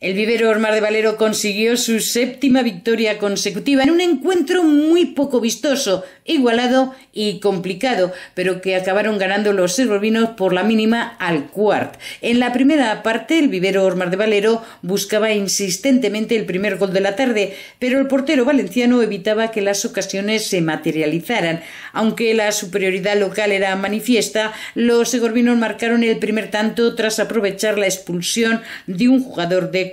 El vivero Ormar de Valero consiguió su séptima victoria consecutiva en un encuentro muy poco vistoso, igualado y complicado, pero que acabaron ganando los segorvinos por la mínima al cuart. En la primera parte, el vivero Ormar de Valero buscaba insistentemente el primer gol de la tarde, pero el portero valenciano evitaba que las ocasiones se materializaran. Aunque la superioridad local era manifiesta, los segorvinos marcaron el primer tanto tras aprovechar la expulsión de un jugador de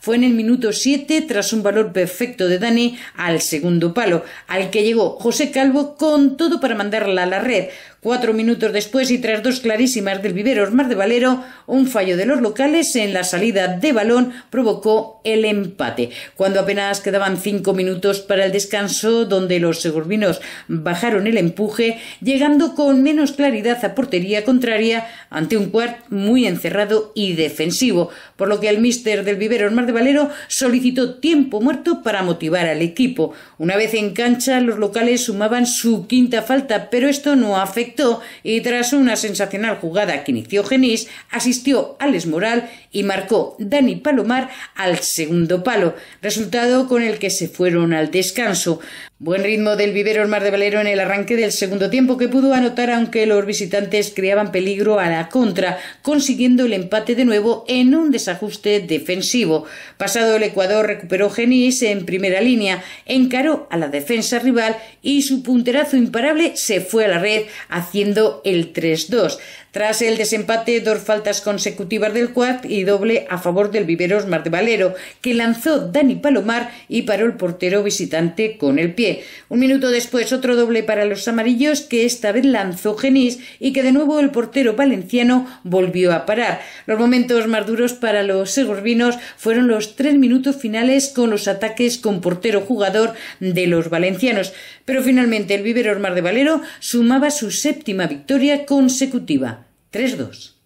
fue en el minuto 7 tras un valor perfecto de Dani al segundo palo, al que llegó José Calvo con todo para mandarla a la red. Cuatro minutos después y tras dos clarísimas del vivero Osmar de Valero, un fallo de los locales en la salida de balón provocó el empate. Cuando apenas quedaban cinco minutos para el descanso, donde los segurbinos bajaron el empuje, llegando con menos claridad a portería contraria ante un cuart muy encerrado y defensivo, por lo que el míster de el vivero Mar de Valero solicitó tiempo muerto para motivar al equipo. Una vez en cancha, los locales sumaban su quinta falta, pero esto no afectó y tras una sensacional jugada que inició Genís, asistió al Moral y marcó Dani Palomar al segundo palo, resultado con el que se fueron al descanso. Buen ritmo del Viveros Mar de Valero en el arranque del segundo tiempo que pudo anotar aunque los visitantes creaban peligro a la contra, consiguiendo el empate de nuevo en un desajuste defensivo. Pasado el Ecuador recuperó Genís en primera línea, encaró a la defensa rival y su punterazo imparable se fue a la red haciendo el 3-2. Tras el desempate, dos faltas consecutivas del Cuad y doble a favor del Viveros Mar de Valero, que lanzó Dani Palomar y paró el portero visitante con el pie. Un minuto después otro doble para los amarillos que esta vez lanzó Genís y que de nuevo el portero valenciano volvió a parar. Los momentos más duros para los segorbinos fueron los tres minutos finales con los ataques con portero jugador de los valencianos. Pero finalmente el vivero Mar de Valero sumaba su séptima victoria consecutiva. 3-2.